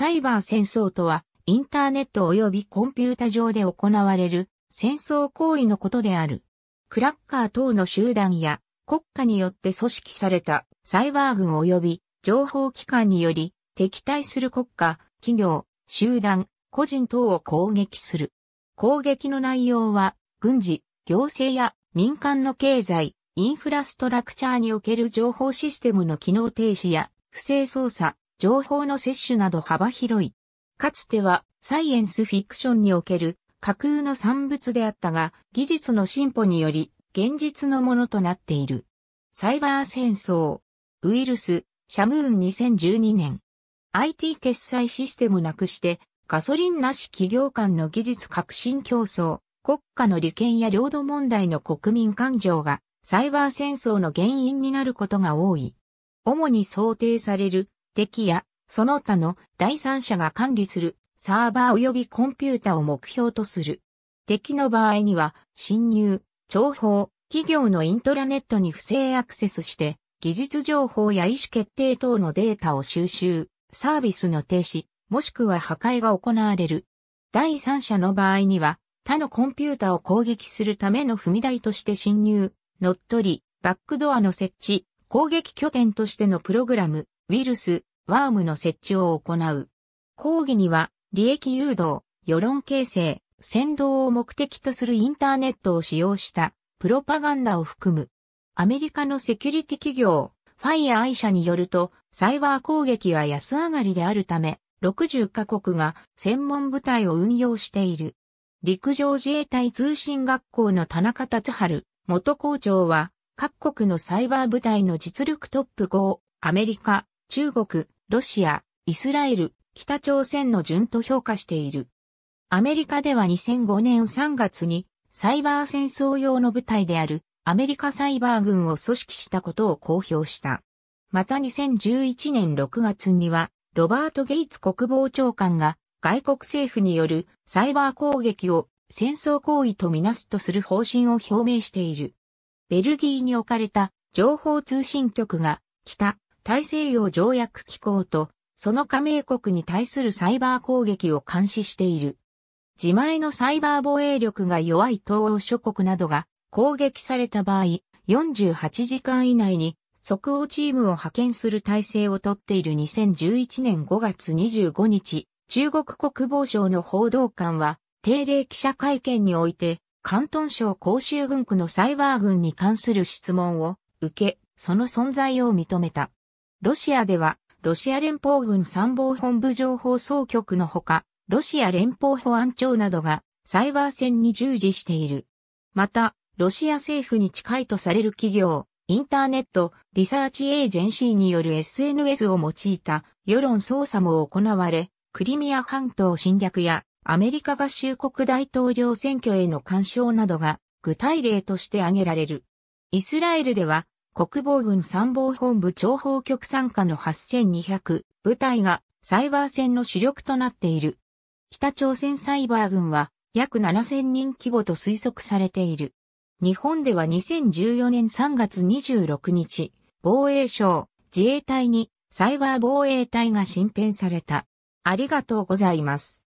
サイバー戦争とは、インターネット及びコンピュータ上で行われる戦争行為のことである。クラッカー等の集団や国家によって組織されたサイバー軍及び情報機関により敵対する国家、企業、集団、個人等を攻撃する。攻撃の内容は軍事、行政や民間の経済、インフラストラクチャーにおける情報システムの機能停止や不正操作、情報の摂取など幅広い。かつてはサイエンスフィクションにおける架空の産物であったが、技術の進歩により現実のものとなっている。サイバー戦争、ウイルス、シャムーン2012年。IT 決済システムなくして、ガソリンなし企業間の技術革新競争、国家の利権や領土問題の国民感情がサイバー戦争の原因になることが多い。主に想定される敵や、その他の第三者が管理するサーバー及びコンピュータを目標とする。敵の場合には、侵入、情報、企業のイントラネットに不正アクセスして、技術情報や意思決定等のデータを収集、サービスの停止、もしくは破壊が行われる。第三者の場合には、他のコンピュータを攻撃するための踏み台として侵入、乗っ取り、バックドアの設置、攻撃拠点としてのプログラム、ウイルス、ワームの設置を行う。講義には、利益誘導、世論形成、先導を目的とするインターネットを使用したプロパガンダを含む。アメリカのセキュリティ企業、ファイア i 社によると、サイバー攻撃は安上がりであるため、60カ国が専門部隊を運用している。陸上自衛隊通信学校の田中達春元校長は、各国のサイバー部隊の実力トップ5アメリカ、中国、ロシア、イスラエル、北朝鮮の順と評価している。アメリカでは2005年3月にサイバー戦争用の部隊であるアメリカサイバー軍を組織したことを公表した。また2011年6月にはロバート・ゲイツ国防長官が外国政府によるサイバー攻撃を戦争行為とみなすとする方針を表明している。ベルギーに置かれた情報通信局が北、大西洋条約機構と、その加盟国に対するサイバー攻撃を監視している。自前のサイバー防衛力が弱い東欧諸国などが攻撃された場合、48時間以内に即応チームを派遣する体制をとっている2011年5月25日、中国国防省の報道官は定例記者会見において、関東省広州軍区のサイバー軍に関する質問を受け、その存在を認めた。ロシアでは、ロシア連邦軍参謀本部情報総局のほか、ロシア連邦保安庁などがサイバー戦に従事している。また、ロシア政府に近いとされる企業、インターネット、リサーチエージェンシーによる SNS を用いた世論操作も行われ、クリミア半島侵略やアメリカ合衆国大統領選挙への干渉などが具体例として挙げられる。イスラエルでは国防軍参謀本部諜報局参加の8200部隊がサイバー戦の主力となっている。北朝鮮サイバー軍は約7000人規模と推測されている。日本では2014年3月26日、防衛省、自衛隊にサイバー防衛隊が新編された。ありがとうございます。